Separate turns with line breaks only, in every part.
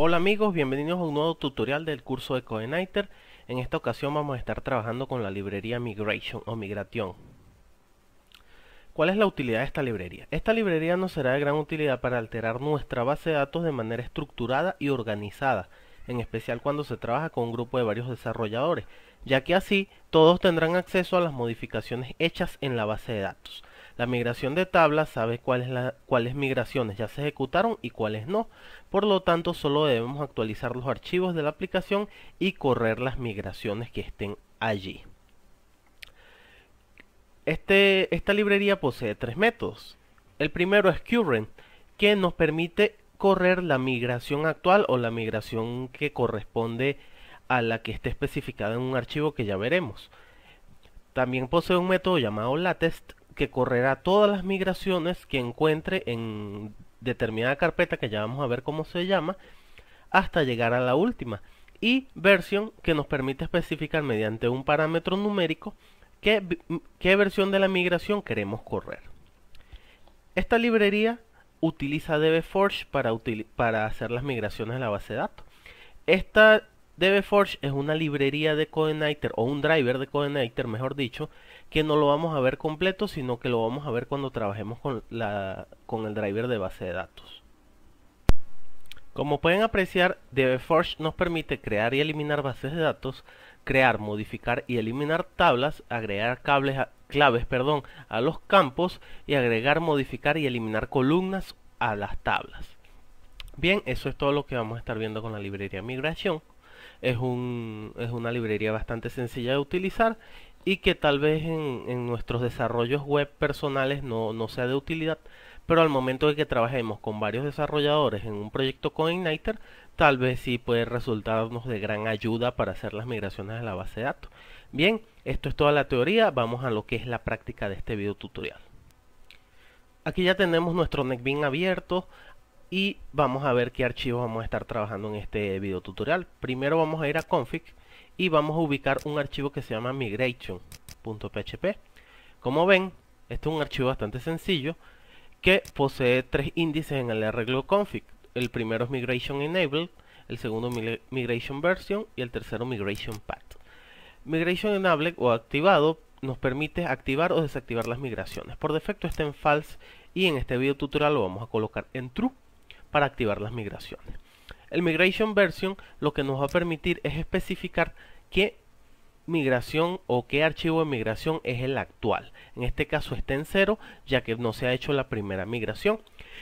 Hola amigos, bienvenidos a un nuevo tutorial del curso de Coheniter. En esta ocasión vamos a estar trabajando con la librería Migration o Migración. ¿Cuál es la utilidad de esta librería? Esta librería nos será de gran utilidad para alterar nuestra base de datos de manera estructurada y organizada, en especial cuando se trabaja con un grupo de varios desarrolladores, ya que así todos tendrán acceso a las modificaciones hechas en la base de datos. La migración de tabla sabe cuáles, cuáles migraciones ya se ejecutaron y cuáles no. Por lo tanto, solo debemos actualizar los archivos de la aplicación y correr las migraciones que estén allí. Este, esta librería posee tres métodos. El primero es current, que nos permite correr la migración actual o la migración que corresponde a la que esté especificada en un archivo que ya veremos. También posee un método llamado latest que correrá todas las migraciones que encuentre en determinada carpeta que ya vamos a ver cómo se llama hasta llegar a la última y versión que nos permite especificar mediante un parámetro numérico qué, qué versión de la migración queremos correr. Esta librería utiliza DBForge para, para hacer las migraciones a la base de datos. Esta DBForge es una librería de CodeIgniter o un driver de CodeIgniter, mejor dicho, que no lo vamos a ver completo, sino que lo vamos a ver cuando trabajemos con, el driver de base de datos. Como pueden apreciar, DBForge nos permite crear y eliminar bases de datos, crear, modificar y eliminar tablas, agregar claves perdón, a los campos y agregar, modificar y eliminar columnas a las tablas. Bien, eso es todo lo que vamos a estar viendo con la librería migración es, un, es una librería bastante sencilla de utilizar y que tal vez en, nuestros desarrollos web personales no, no, sea de utilidad, pero al momento de que trabajemos con varios desarrolladores en un proyecto con Igniter, tal vez sí puede resultarnos de gran ayuda para hacer las migraciones a la base de datos. Bien, esto es toda la teoría, vamos a lo que es la práctica de este video tutorial. Aquí ya tenemos nuestro NetBeans abierto, y vamos a ver qué archivos vamos a estar trabajando en este video tutorial. Primero vamos a ir a config y vamos a ubicar un archivo que se llama migration.php. Como ven, este es un archivo bastante sencillo que posee tres índices en el arreglo config. El primero es migration enable, el segundo migration version y el tercero migration path. Migration enable o activado nos permite activar o desactivar las migraciones. Por defecto está en false y en este video tutorial lo vamos a colocar en true para activar las migraciones. El Migration Version lo que nos va a permitir es especificar qué migración o qué archivo de migración es el actual. En este caso está en cero ya que no se ha hecho la primera migración.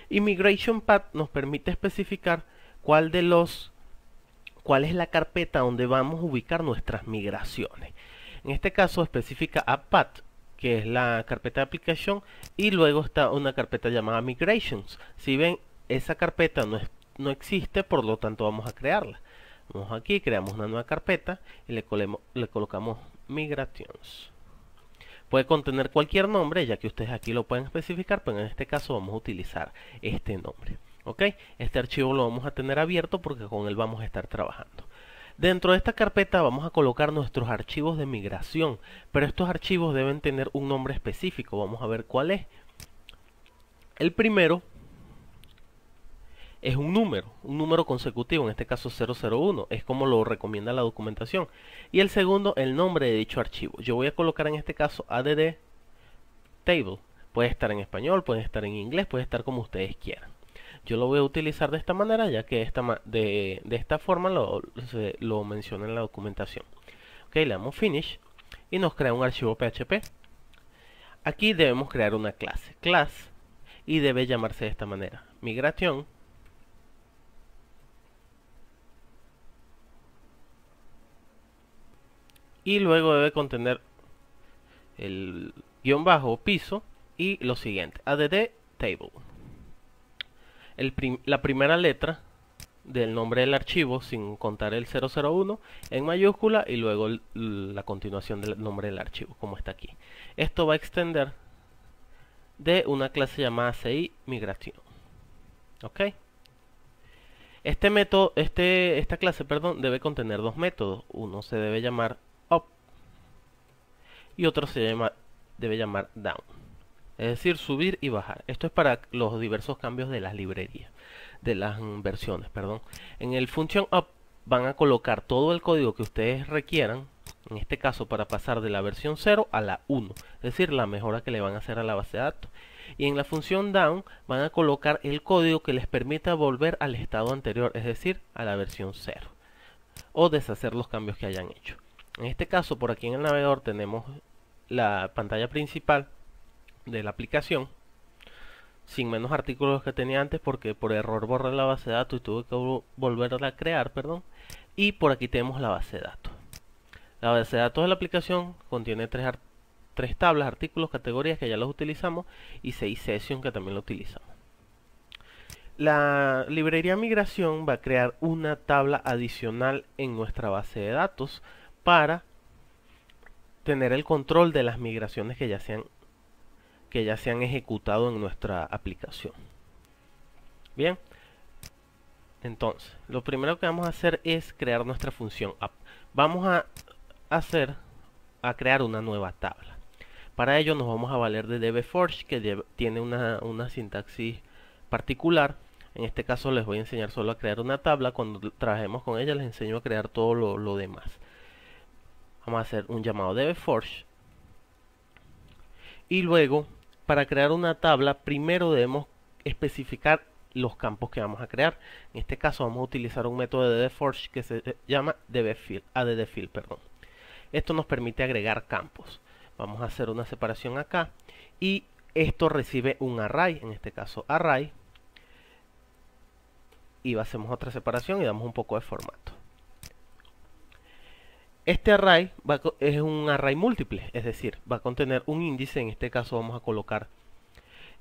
Y Migration Path nos permite especificar cuál de los cuál es la carpeta donde vamos a ubicar nuestras migraciones. En este caso especifica a path que es la carpeta de aplicación y luego está una carpeta llamada migrations. Si ven esa carpeta no, es, no existe, por lo tanto vamos a crearla. Vamos aquí, creamos una nueva carpeta y le, le colocamos migrations. Puede contener cualquier nombre, ya que ustedes aquí lo pueden especificar, pero en este caso vamos a utilizar este nombre. ¿Ok? Este archivo lo vamos a tener abierto porque con él vamos a estar trabajando. Dentro de esta carpeta vamos a colocar nuestros archivos de migración, pero estos archivos deben tener un nombre específico, vamos a ver cuál es. El primero es un número, un número consecutivo, en este caso 001, es como lo recomienda la documentación. Y el segundo, el nombre de dicho archivo. Yo voy a colocar en este caso add table. Puede estar en español, puede estar en inglés, puede estar como ustedes quieran. Yo lo voy a utilizar de esta manera, ya que esta de, esta forma lo, lo menciona en la documentación. Ok, le damos finish y nos crea un archivo PHP. Aquí debemos crear una clase, class, y debe llamarse de esta manera, migración y luego debe contener el guión bajo piso y lo siguiente, add table. la primera letra del nombre del archivo sin contar el 001 en mayúscula y luego la continuación del nombre del archivo como está aquí. Esto va a extender de una clase llamada CI migración. ¿Ok? Este método, este, esta clase, perdón, debe contener dos métodos. Uno se debe llamar up y otro se llama, debe llamar down. Es decir, subir y bajar. Esto es para los diversos cambios de las librerías, de las mm, versiones, perdón. En el function up van a colocar todo el código que ustedes requieran, en este caso para pasar de la versión 0 a la 1, es decir, la mejora que le van a hacer a la base de datos. Y en la función down van a colocar el código que les permita volver al estado anterior, es decir, a la versión 0, o deshacer los cambios que hayan hecho. En este caso, por aquí en el navegador tenemos la pantalla principal de la aplicación sin menos artículos que tenía antes porque por error borré la base de datos y tuve que volverla a crear, perdón. Y por aquí tenemos la base de datos. La base de datos de la aplicación contiene tres, tres tablas, artículos, categorías que ya los utilizamos y seis sessions que también lo utilizamos. La librería migración va a crear una tabla adicional en nuestra base de datos para tener el control de las migraciones que ya se han, que ya ejecutado en nuestra aplicación. Bien, entonces, lo primero que vamos a hacer es crear nuestra función app. Vamos a hacer, a crear una nueva tabla. Para ello nos vamos a valer de dbForge que tiene una, sintaxis particular. En este caso les voy a enseñar solo a crear una tabla. Cuando trabajemos con ella les enseño a crear todo lo demás vamos a hacer un llamado de forge y luego para crear una tabla primero debemos especificar los campos que vamos a crear en este caso vamos a utilizar un método de forge que se llama dbfill, addfill ah, perdón esto nos permite agregar campos vamos a hacer una separación acá y esto recibe un array en este caso array y hacemos otra separación y damos un poco de formato este array es un array múltiple, es decir, va a contener un índice, en este caso vamos a colocar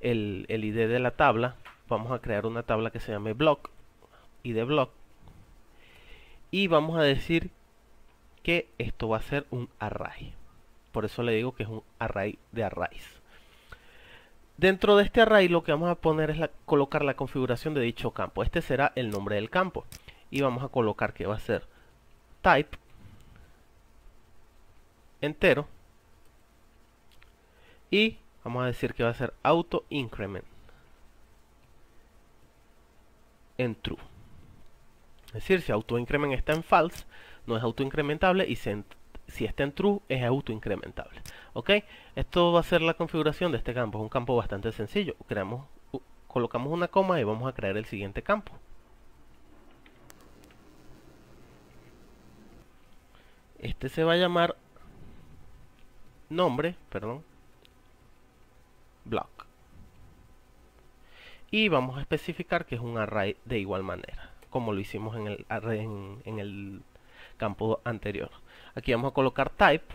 el, ID de la tabla, vamos a crear una tabla que se llame block, ID block, y vamos a decir que esto va a ser un array. Por eso le digo que es un array de arrays. Dentro de este array lo que vamos a poner es colocar la configuración de dicho campo. Este será el nombre del campo. Y vamos a colocar que va a ser type entero. Y vamos a decir que va a ser auto increment en true. Es decir, si auto increment está en false, no es auto incrementable y si está en true es auto incrementable ¿Ok? Esto va a ser la configuración de este campo. Es un campo bastante sencillo. Creamos, colocamos una coma y vamos a crear el siguiente campo. Este se va a llamar nombre, perdón, block. Y vamos a especificar que es un array de igual manera, como lo hicimos en el, el campo anterior. Aquí vamos a colocar type,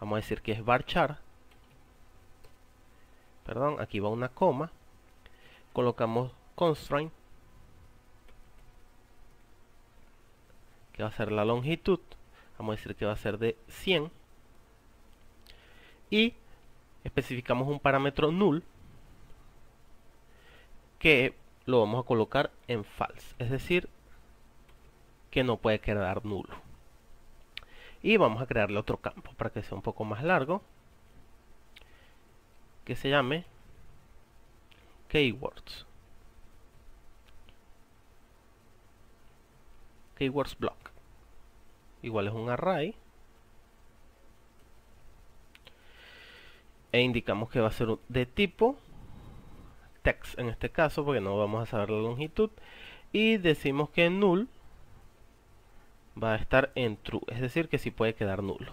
vamos a decir que es varchar, perdón, aquí va una coma, colocamos constraint, que va a ser la longitud, vamos a decir que va a ser de 100, y especificamos un parámetro null que lo vamos a colocar en false, es decir, que no puede quedar nulo. Y vamos a crearle otro campo para que sea un poco más largo, que se llame keywords. Keywords block. Igual es un array e indicamos que va a ser de tipo text en este caso porque no vamos a saber la longitud y decimos que null va a estar en true, es decir que si puede quedar nulo.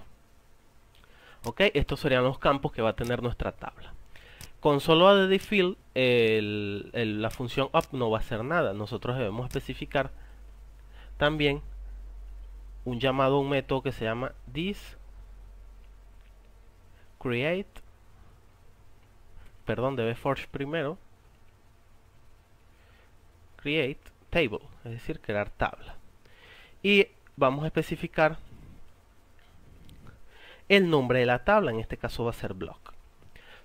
Ok, estos serían los campos que va a tener nuestra tabla. Con solo add field, el, la función up no va a hacer nada. Nosotros debemos especificar también un llamado un método que se llama this create perdón, debe Forge primero, create table, es decir, crear tabla. Y vamos a especificar el nombre de la tabla, en este caso va a ser block.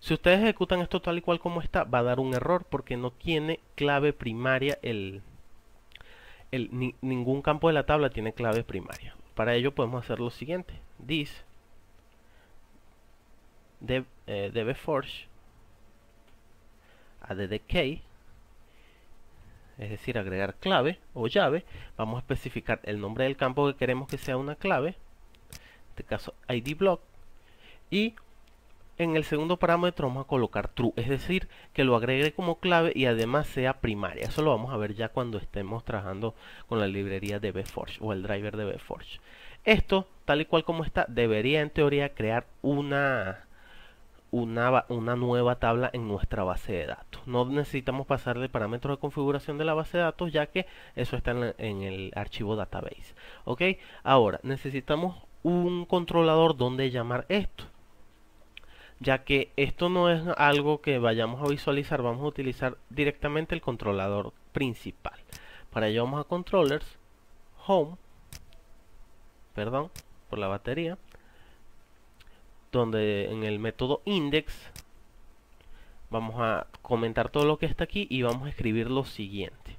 Si ustedes ejecutan esto tal y cual como está, va a dar un error porque no tiene clave primaria el... ningún campo de la tabla tiene clave primaria. Para ello podemos hacer lo siguiente. This dbforge eh, forge decay es decir, agregar clave o llave. Vamos a especificar el nombre del campo que queremos que sea una clave, en este caso id block, y en el segundo parámetro vamos a colocar true, es decir, que lo agregue como clave y además sea primaria. Eso lo vamos a ver ya cuando estemos trabajando con la librería de BForge o el driver de BForge. Esto, tal y cual como está, debería en teoría crear una una, nueva tabla en nuestra base de datos. No necesitamos pasar parámetros de configuración de la base de datos ya que eso está en, en el archivo database. ¿Ok? Ahora, necesitamos un controlador donde llamar esto ya que esto no es algo que vayamos a visualizar, vamos a utilizar directamente el controlador principal. Para ello vamos a controllers, home, perdón, por la batería, donde en el método index vamos a comentar todo lo que está aquí y vamos a escribir lo siguiente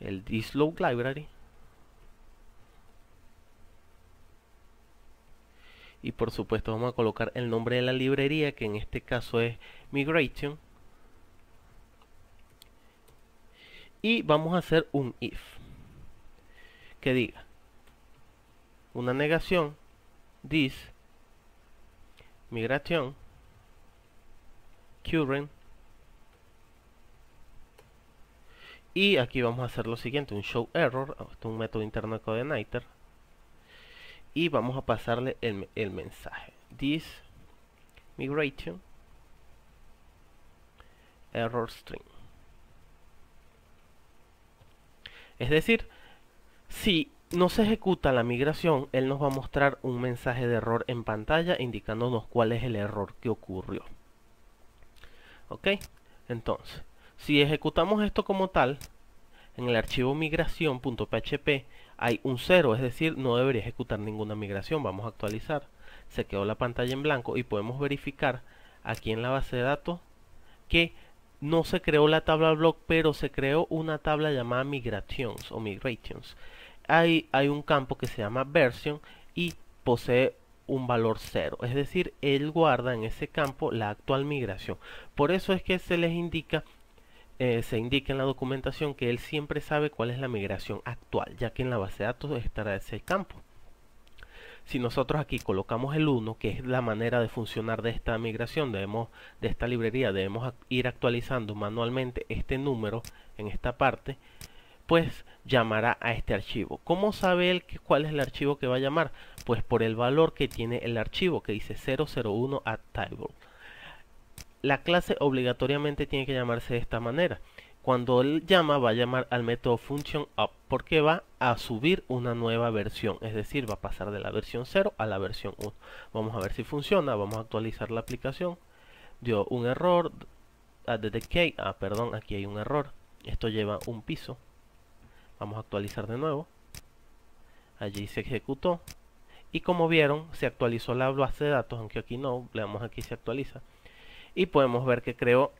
el disload library y por supuesto vamos a colocar el nombre de la librería que en este caso es migration y vamos a hacer un if que diga una negación this migración, current, y aquí vamos a hacer lo siguiente, un show error, un método interno de codeniter, y vamos a pasarle el, el mensaje, this migration error string. Es decir, si no se ejecuta la migración, él nos va a mostrar un mensaje de error en pantalla indicándonos cuál es el error que ocurrió. ¿Ok? Entonces, si ejecutamos esto como tal, en el archivo migración.php hay un 0, es decir, no debería ejecutar ninguna migración. Vamos a actualizar. Se quedó la pantalla en blanco y podemos verificar aquí en la base de datos que no se creó la tabla blog, pero se creó una tabla llamada migrations o migrations hay un campo que se llama version y posee un valor 0, es decir, él guarda en ese campo la actual migración. Por eso es que se les indica, eh, se indica en la documentación que él siempre sabe cuál es la migración actual, ya que en la base de datos estará ese campo. Si nosotros aquí colocamos el 1, que es la manera de funcionar de esta migración, debemos, de esta librería, debemos ir actualizando manualmente este número en esta parte, pues llamará a este archivo. ¿Cómo sabe él cuál es el archivo que va a llamar? Pues por el valor que tiene el archivo que dice 001 at table. La clase obligatoriamente tiene que llamarse de esta manera. Cuando él llama va a llamar al método function up porque va a subir una nueva versión, es decir, va a pasar de la versión 0 a la versión 1. Vamos a ver si funciona, vamos a actualizar la aplicación. Dio un error, the ah, ah, perdón, aquí hay un error. Esto lleva un piso. Vamos a actualizar de nuevo. Allí se ejecutó. Y como vieron, se actualizó la base de datos, aunque aquí no, veamos aquí se actualiza. Y podemos ver que creó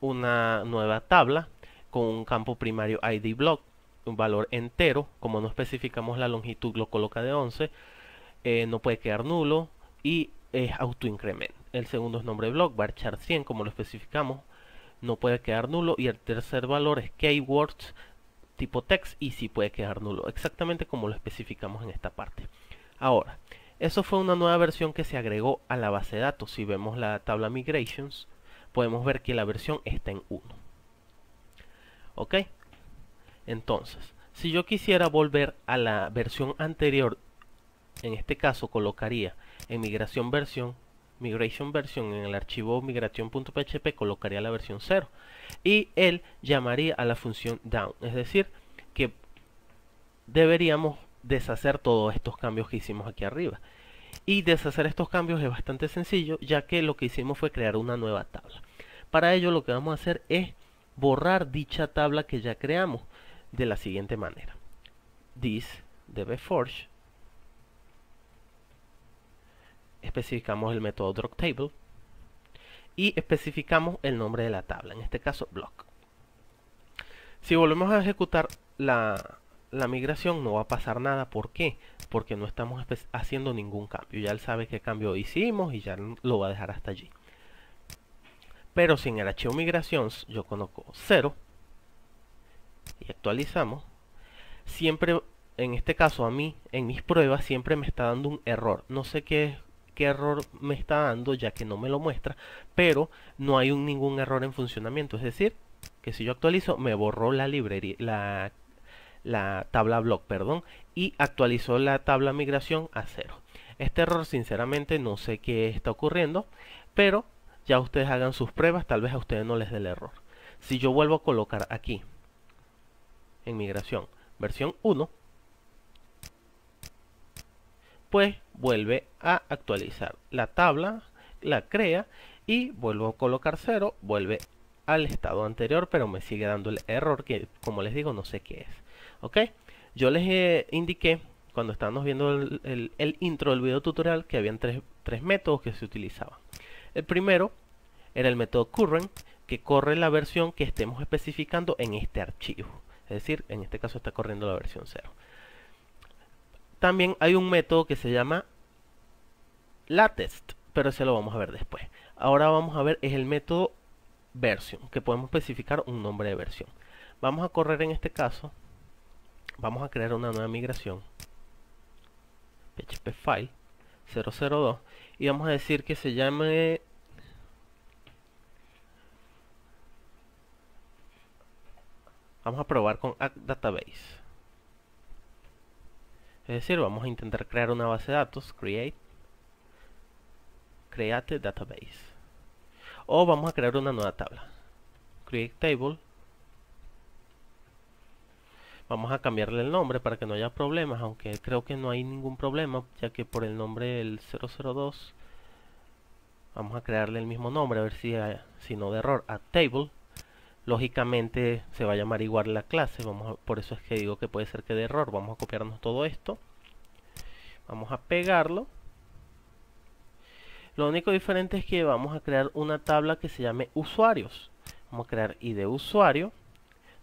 una nueva tabla con un campo primario ID block, un valor entero, como no especificamos la longitud, lo coloca de 11, eh, no puede quedar nulo y es autoincrement. El segundo es nombre block, varchar 100 como lo especificamos, no puede quedar nulo y el tercer valor es keywords tipo text y si puede quedar nulo, exactamente como lo especificamos en esta parte. Ahora, eso fue una nueva versión que se agregó a la base de datos. Si vemos la tabla migrations, podemos ver que la versión está en 1. ¿Ok? Entonces, si yo quisiera volver a la versión anterior, en este caso colocaría en migración versión migration version en el archivo migración.php colocaría la versión 0 y él llamaría a la función down es decir que deberíamos deshacer todos estos cambios que hicimos aquí arriba y deshacer estos cambios es bastante sencillo ya que lo que hicimos fue crear una nueva tabla para ello lo que vamos a hacer es borrar dicha tabla que ya creamos de la siguiente manera this forge especificamos el método drop table y especificamos el nombre de la tabla, en este caso block. Si volvemos a ejecutar la, migración no va a pasar nada, ¿por qué? Porque no estamos haciendo ningún cambio, ya él sabe qué cambio hicimos y ya lo va a dejar hasta allí. Pero si en el archivo migraciones yo conozco 0 y actualizamos, siempre en este caso a mí, en mis pruebas, siempre me está dando un error. No sé qué es qué error me está dando ya que no me lo muestra, pero no hay ningún error en funcionamiento, es decir, que si yo actualizo me borró la librería, la, la tabla block, perdón, y actualizó la tabla migración a cero. Este error sinceramente no sé qué está ocurriendo, pero ya ustedes hagan sus pruebas, tal vez a ustedes no les dé el error. Si yo vuelvo a colocar aquí, en migración, versión 1, pues vuelve a actualizar la tabla, la crea y vuelvo a colocar 0, vuelve al estado anterior, pero me sigue dando el error que, como les digo, no sé qué es. ¿Ok? Yo les eh, indiqué cuando estábamos viendo el, intro del video tutorial que habían tres, tres métodos que se utilizaban. El primero era el método current, que corre la versión que estemos especificando en este archivo. Es decir, en este caso está corriendo la versión 0. También hay un método que se llama latest, pero ese lo vamos a ver después. Ahora vamos a ver es el método version, que podemos especificar un nombre de versión. Vamos a correr en este caso, vamos a crear una nueva migración, php file 002, y vamos a decir que se llame vamos a probar con act database es decir, vamos a intentar crear una base de datos, create, create database. O vamos a crear una nueva tabla, create table. Vamos a cambiarle el nombre para que no haya problemas, aunque creo que no hay ningún problema, ya que por el nombre del 002 vamos a crearle el mismo nombre, a ver si, eh, si no de error, a table lógicamente se va a llamar la clase por eso es que digo que puede ser que de error vamos a copiarnos todo esto vamos a pegarlo lo único diferente es que vamos a crear una tabla que se llame usuarios vamos a crear id usuario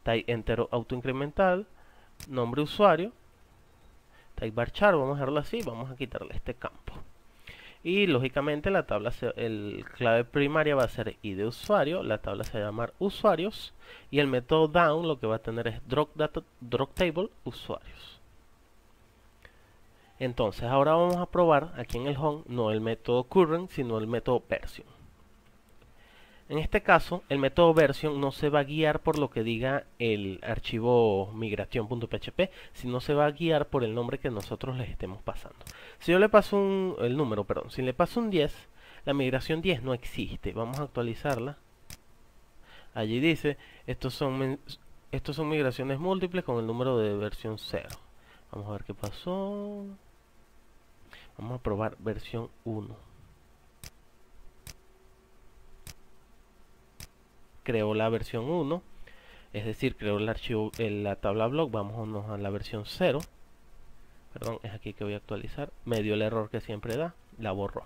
type entero autoincremental nombre usuario type varchar vamos a dejarlo así vamos a quitarle este campo y lógicamente la tabla el clave primaria va a ser id usuario la tabla se va a llamar usuarios y el método down lo que va a tener es drop, data, drop table usuarios entonces ahora vamos a probar aquí en el home no el método current sino el método version en este caso, el método version no se va a guiar por lo que diga el archivo migración.php, sino se va a guiar por el nombre que nosotros les estemos pasando. Si yo le paso un, el número, perdón, si le paso un 10, la migración 10 no existe. Vamos a actualizarla. Allí dice, estos son, estos son migraciones múltiples con el número de versión 0. Vamos a ver qué pasó. Vamos a probar versión 1. creó la versión 1 es decir creó el archivo en la tabla blog, vámonos a la versión 0 perdón es aquí que voy a actualizar me dio el error que siempre da la borró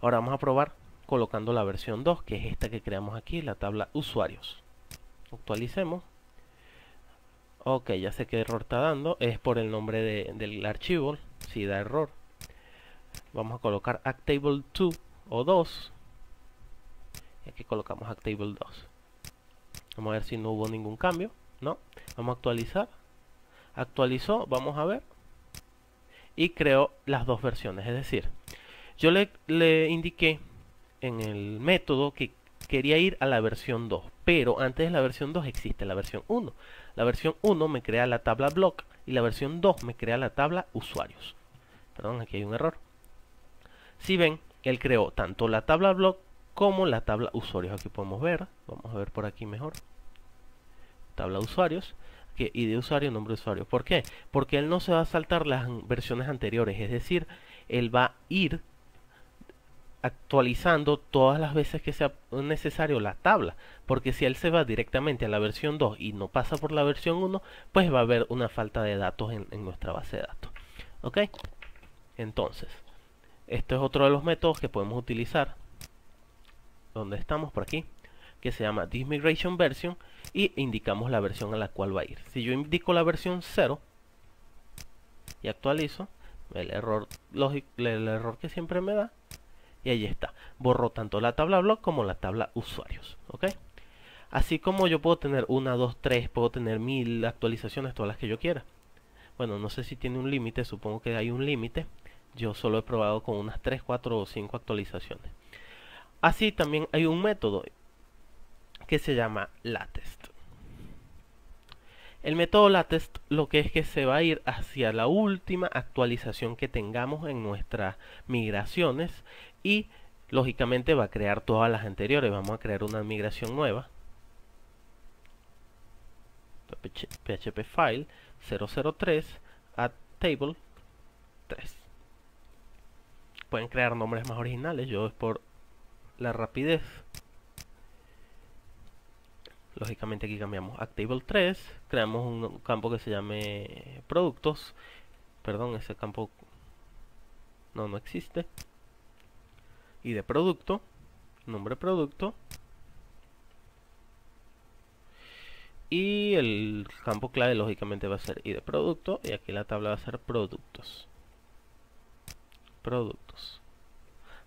ahora vamos a probar colocando la versión 2 que es esta que creamos aquí la tabla usuarios actualicemos ok ya sé qué error está dando es por el nombre del archivo si da error vamos a colocar actable 2 o 2 y aquí colocamos actable 2 Vamos a ver si no hubo ningún cambio. No. Vamos a actualizar. Actualizó. Vamos a ver. Y creó las dos versiones. Es decir, yo le, indiqué en el método que quería ir a la versión 2. Pero antes de la versión 2 existe la versión 1. La versión 1 me crea la tabla blog y la versión 2 me crea la tabla usuarios. Perdón, aquí hay un error. Si ven, él creó tanto la tabla block como la tabla usuarios. Aquí podemos ver, vamos a ver por aquí mejor, tabla usuarios. Que, y de usuario, nombre usuario. ¿Por qué? Porque él no se va a saltar las versiones anteriores, es decir, él va a ir actualizando todas las veces que sea necesario la tabla, porque si él se va directamente a la versión 2 y no pasa por la versión 1, pues va a haber una falta de datos en, en nuestra base de datos. ¿Ok? Entonces, esto es otro de los métodos que podemos utilizar donde estamos por aquí, que se llama Dismigration Version y indicamos la versión a la cual va a ir. Si yo indico la versión 0 y actualizo, el error, el error que siempre me da y ahí está. Borro tanto la tabla blog como la tabla usuarios. ¿ok? Así como yo puedo tener una, dos, tres, puedo tener mil actualizaciones, todas las que yo quiera. Bueno, no sé si tiene un límite, supongo que hay un límite. Yo solo he probado con unas 3, 4 o 5 actualizaciones. Así también hay un método que se llama latest. El método latest lo que es que se va a ir hacia la última actualización que tengamos en nuestras migraciones y lógicamente va a crear todas las anteriores. Vamos a crear una migración nueva. PHP file 003 add table 3. Pueden crear nombres más originales. Yo es por la rapidez. Lógicamente aquí cambiamos Actable 3, creamos un campo que se llame productos. Perdón, ese campo no, no existe. Y de producto, nombre producto. Y el campo clave lógicamente va a ser y de producto y aquí la tabla va a ser productos. Productos.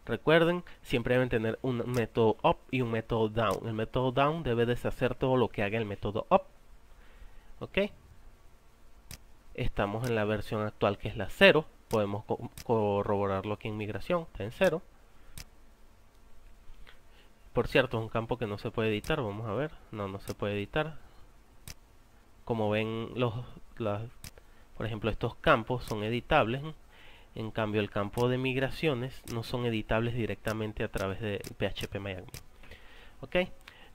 Recuerden, siempre deben tener un método up y un método down. El método down debe deshacer todo lo que haga el método up. ¿Ok? Estamos en la versión actual que es la 0. Podemos corroborarlo aquí en migración, está en 0. Por cierto, es un campo que no se puede editar, vamos a ver. No, no se puede editar. Como ven, los, por ejemplo, estos campos son editables. En cambio, el campo de migraciones no son editables directamente a través de PHP ¿Ok?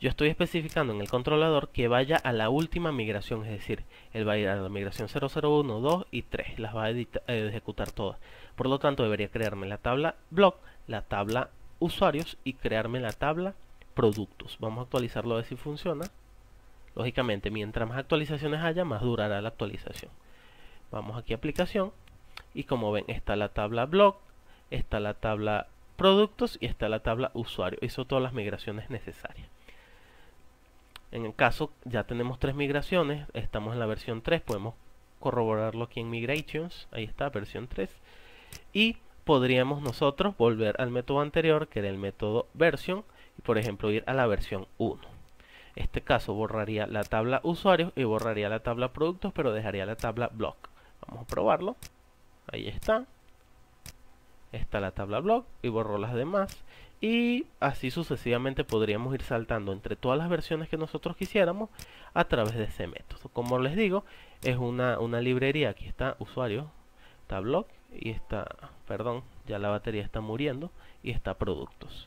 Yo estoy especificando en el controlador que vaya a la última migración, es decir, él va a ir a la migración 001, 2 y 3, las va a eh, ejecutar todas. Por lo tanto, debería crearme la tabla blog, la tabla usuarios y crearme la tabla productos. Vamos a actualizarlo a ver si funciona. Lógicamente, mientras más actualizaciones haya, más durará la actualización. Vamos aquí a aplicación y como ven está la tabla blog, está la tabla productos y está la tabla usuario. Hizo todas las migraciones necesarias. En el caso ya tenemos tres migraciones, estamos en la versión 3, podemos corroborarlo aquí en Migrations, ahí está, versión 3. Y podríamos nosotros volver al método anterior, que era el método version, y por ejemplo ir a la versión 1. Este caso borraría la tabla usuarios y borraría la tabla productos, pero dejaría la tabla blog Vamos a probarlo ahí está. Está la tabla blog y borro las demás. Y así sucesivamente podríamos ir saltando entre todas las versiones que nosotros quisiéramos a través de ese método. Como les digo, es una, una librería. Aquí está usuario, blog y está, perdón, ya la batería está muriendo y está productos.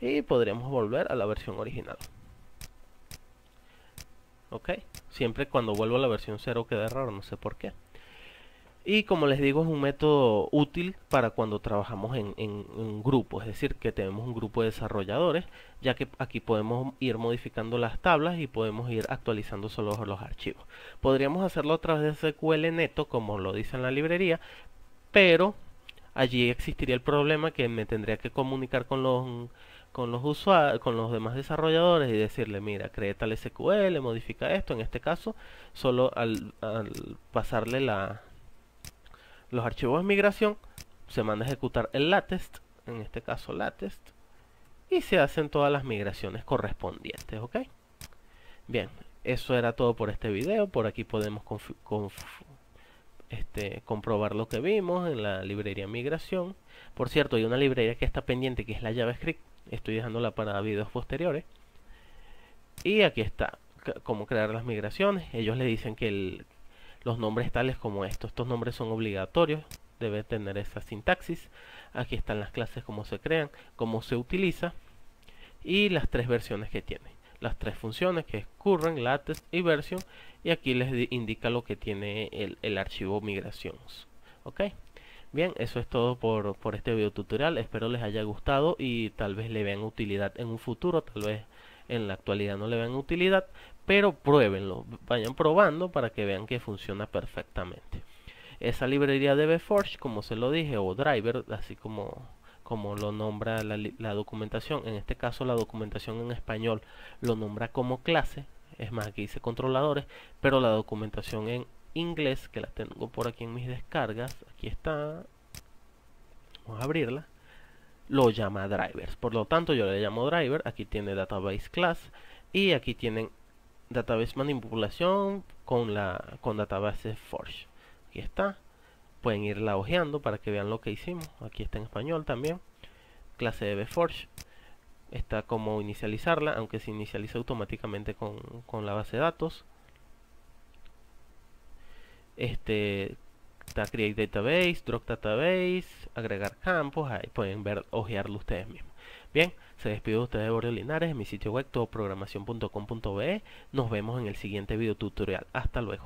Y podríamos volver a la versión original. Ok, siempre cuando vuelvo a la versión 0 queda raro, no sé por qué. Y como les digo, es un método útil para cuando trabajamos en, en, grupo, es decir, que tenemos un grupo de desarrolladores, ya que aquí podemos ir modificando las tablas y podemos ir actualizando solo los archivos. Podríamos hacerlo a través de SQL Neto, como lo dice en la librería, pero allí existiría el problema que me tendría que comunicar con los con los usuarios, con los demás desarrolladores y decirle, mira, cree tal SQL, modifica esto, en este caso, solo al pasarle la, los archivos de migración, se manda a ejecutar el latest, en este caso latest, y se hacen todas las migraciones correspondientes, ¿ok? Bien, eso era todo por este video, por aquí podemos este, comprobar lo que vimos en la librería migración. Por cierto, hay una librería que está pendiente que es la JavaScript, estoy dejándola para videos posteriores. Y aquí está, cómo crear las migraciones. Ellos le dicen que el, los nombres tales como estos. Estos nombres son obligatorios, debe tener esa sintaxis. Aquí están las clases, cómo se crean, cómo se utiliza y las tres versiones que tiene. Las tres funciones que es current, y version. Y aquí les indica lo que tiene el, archivo migraciones. ¿Ok? Bien, eso es todo por, por este video tutorial. Espero les haya gustado y tal vez le vean utilidad en un futuro, tal vez en la actualidad no le vean utilidad, pero pruébenlo, vayan probando para que vean que funciona perfectamente. Esa librería de BForge, como se lo dije, o driver, así como, como lo nombra la, la, documentación, en este caso la documentación en español lo nombra como clase, es más, aquí dice controladores, pero la documentación en inglés, que la tengo por aquí en mis descargas, aquí está, vamos a abrirla, lo llama drivers, por lo tanto yo le llamo driver, aquí tiene database class y aquí tienen database manipulación con la con database forge aquí está pueden irla hojeando para que vean lo que hicimos aquí está en español también clase de forge está como inicializarla aunque se inicializa automáticamente con, la base de datos este está create database drop database agregar campos ahí pueden ver hojearlo ustedes mismos bien se despide de ustedes de Borio Linares en mi sitio web todoprogramación.com.be. Nos vemos en el siguiente video tutorial. Hasta luego.